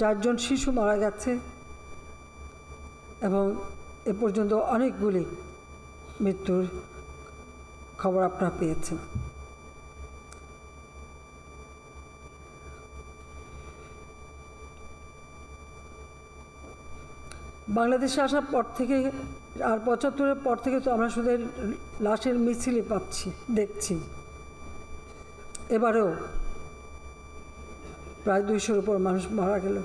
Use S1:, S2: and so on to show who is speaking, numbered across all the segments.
S1: চারজন শিশু মারা গেছে এবং এ পর্যন্ত অনেকগুলি মৃত্যুর খবর আপনারা পেয়েছেন বাংলাদেশে আসার পর থেকে আর পঁচাত্তরের পর থেকে তো আমরা শুধু লাশের মিছিলই পাচ্ছি দেখছি এবারেও প্রায় দুইশোর উপর মানুষ মারা গেল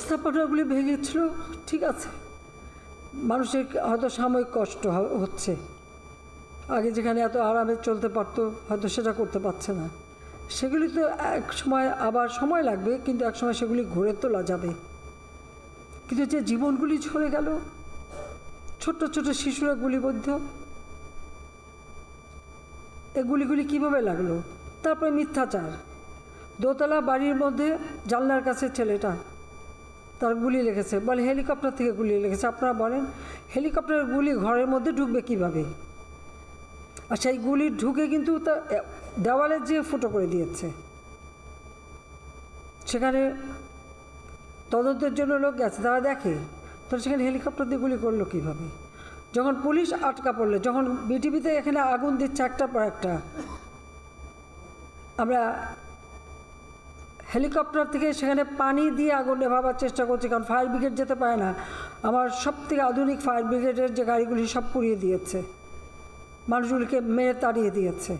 S1: স্থাপনাগুলি ভেঙেছিল ঠিক আছে মানুষের হয়তো সাময়িক কষ্ট হচ্ছে আগে যেখানে এত আরামে চলতে পারতো হয়তো সেটা করতে পারছে না সেগুলি তো এক সময় আবার সময় লাগবে কিন্তু এক সময় সেগুলি ঘুরে তোলা যাবে কিন্তু যে জীবনগুলি ছড়ে গেল ছোট্ট ছোট্ট শিশুরা গুলিবদ্ধ এ গুলিগুলি কীভাবে লাগলো তারপরে মিথ্যাচার দোতলা বাড়ির মধ্যে জানলার কাছে ছেলেটা তার গুলি লেগেছে বলে হেলিকপ্টার থেকে গুলি লেগেছে আপনারা বলেন হেলিকপ্টারের গুলি ঘরের মধ্যে ঢুকবে কিভাবে আর সেই গুলি ঢুকে কিন্তু তা দেওয়ালের যে ফুটো করে দিয়েছে সেখানে তদন্তের জন্য লোক গেছে তারা দেখে তো সেখানে হেলিকপ্টার দিয়ে গুলি করলো কীভাবে যখন পুলিশ আটকা পড়লো যখন বিটিভিতে এখানে আগুন দিচ্ছে একটা পর একটা আমরা হেলিকপ্টার থেকে সেখানে পানি দিয়ে আগুন নেভাবার চেষ্টা করছি কারণ ফায়ার ব্রিগেড যেতে পারে না আমার সব থেকে আধুনিক ফায়ার ব্রিগেডের যে গাড়িগুলি সব পুড়িয়ে দিয়েছে মানুষগুলিকে মেরে তাড়িয়ে দিয়েছে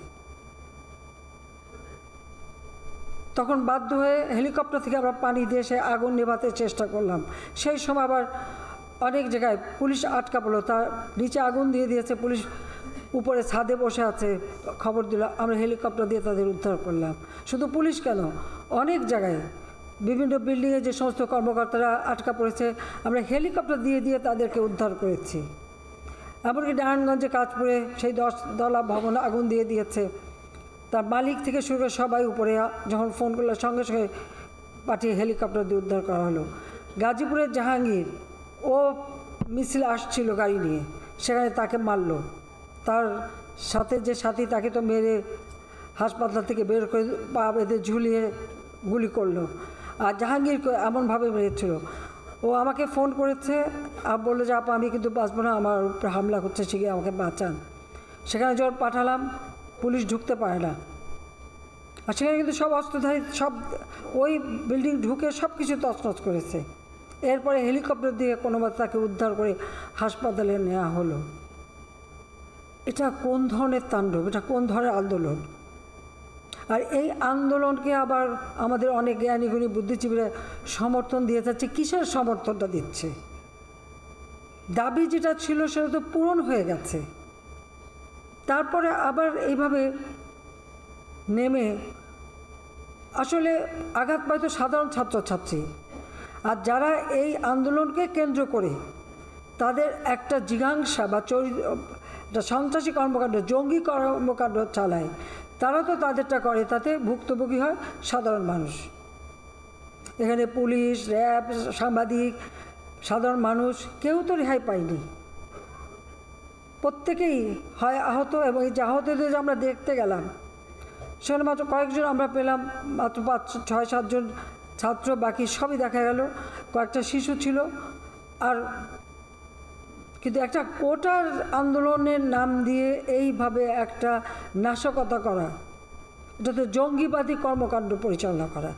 S1: তখন বাধ্য হয়ে হেলিকপ্টার থেকে আমরা পানি দিয়ে সে আগুন নেভাতে চেষ্টা করলাম সেই সময় আবার অনেক জায়গায় পুলিশ আটকা পড়লো তার নিচে আগুন দিয়ে দিয়েছে পুলিশ উপরে ছাদে বসে আছে খবর দিল আমরা হেলিকপ্টার দিয়ে তাদের উদ্ধার করলাম শুধু পুলিশ কেন অনেক জায়গায় বিভিন্ন বিল্ডিংয়ে যে সমস্ত কর্মকর্তারা আটকা পড়েছে আমরা হেলিকপ্টার দিয়ে দিয়ে তাদেরকে উদ্ধার করেছি এমনকি নারায়ণগঞ্জে কাজপুরে সেই দশ দলা ভবন আগুন দিয়ে দিয়েছে তার মালিক থেকে শুরু করে সবাই উপরে যখন ফোন করলো সঙ্গে সঙ্গে পাঠিয়ে হেলিকপ্টার দিয়ে উদ্ধার করা হলো গাজীপুরের জাহাঙ্গীর ও মিছিল আসছিল গাড়ি নিয়ে সেখানে তাকে মারল তার সাথে যে সাথী তাকে তো মেরে হাসপাতাল থেকে বের করে পা বেঁধে ঝুলিয়ে গুলি করলো আর জাহাঙ্গীর এমনভাবে মেরেছিল ও আমাকে ফোন করেছে আর বললো যে আপা আমি কিন্তু বাঁচবো না আমার উপরে হামলা করছে সে আমাকে বাঁচান সেখানে জোর পাঠালাম পুলিশ ঢুকতে পারে না আর সেখানে কিন্তু সব অস্ত্রধারী সব ওই বিল্ডিং ঢুকে সব কিছু তছনছ করেছে এরপরে হেলিকপ্টার দিয়ে কোনোভাবে তাকে উদ্ধার করে হাসপাতালে নেওয়া হলো এটা কোন ধরনের তাণ্ডব এটা কোন ধরনের আন্দোলন আর এই আন্দোলনকে আবার আমাদের অনেক জ্ঞানীগুণী বুদ্ধিজীবীরা সমর্থন দিয়ে যাচ্ছে কিসের সমর্থনটা দিচ্ছে দাবি যেটা ছিল সেটা তো পূরণ হয়ে গেছে তারপরে আবার এইভাবে নেমে আসলে আঘাত পায় তো সাধারণ ছাত্রছাত্রী আর যারা এই আন্দোলনকে কেন্দ্র করে তাদের একটা জিজ্ঞাংসা বা চরি সন্ত্রাসী কর্মকাণ্ড জঙ্গি কর্মকাণ্ড চালায় তারা তো তাদেরটা করে তাতে ভুক্তভোগী হয় সাধারণ মানুষ এখানে পুলিশ র্যাব সাংবাদিক সাধারণ মানুষ কেউ তো রেহাই পায়নি প্রত্যেকেই হয় আহত এবং এই যে আহতদের আমরা দেখতে গেলাম সেখানে মাত্র কয়েকজন আমরা পেলাম মাত্র পাঁচ ছয় সাতজন ছাত্র বাকি সবই দেখা গেল কয়েকটা শিশু ছিল আর কিন্তু একটা কোটার আন্দোলনের নাম দিয়ে এইভাবে একটা নাশকতা করা এটা তো জঙ্গিবাদী কর্মকাণ্ড পরিচালনা করা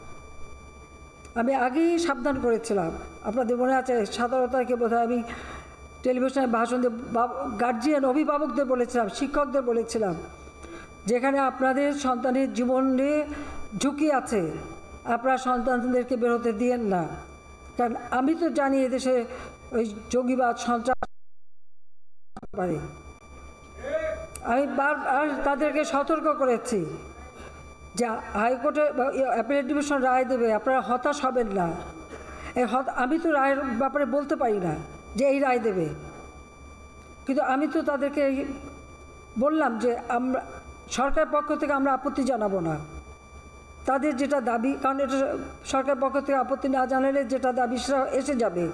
S1: আমি আগেই সাবধান করেছিলাম আপনাদের মনে আছে সাধারণতাকে বোধহয় আমি টেলিভিশনে ভাষণ দিয়ে গার্জিয়ান অভিভাবকদের বলেছিলাম শিক্ষকদের বলেছিলাম যেখানে আপনাদের সন্তানের জীবনে ঝুঁকি আছে আপনার সন্তানদেরকে বেরোতে দিয়েন না কারণ আমি তো জানি এদেশে ওই জঙ্গিবাদ সন্ত্রাস পারে আমি আর তাদেরকে সতর্ক করেছি যা হাইকোর্টে অ্যাপিলেট ডিভিশন রায় দেবে আপনারা হতাশ হবেন না এই আমি তো রায়ের ব্যাপারে বলতে পারি না যে এই রায় দেবে কিন্তু আমি তো তাদেরকে বললাম যে আমরা সরকারের পক্ষ থেকে আমরা আপত্তি জানাবো না তাদের যেটা দাবি কারণ এটা সরকার পক্ষ থেকে আপত্তি না জানালে যেটা দাবি সেটা এসে যাবে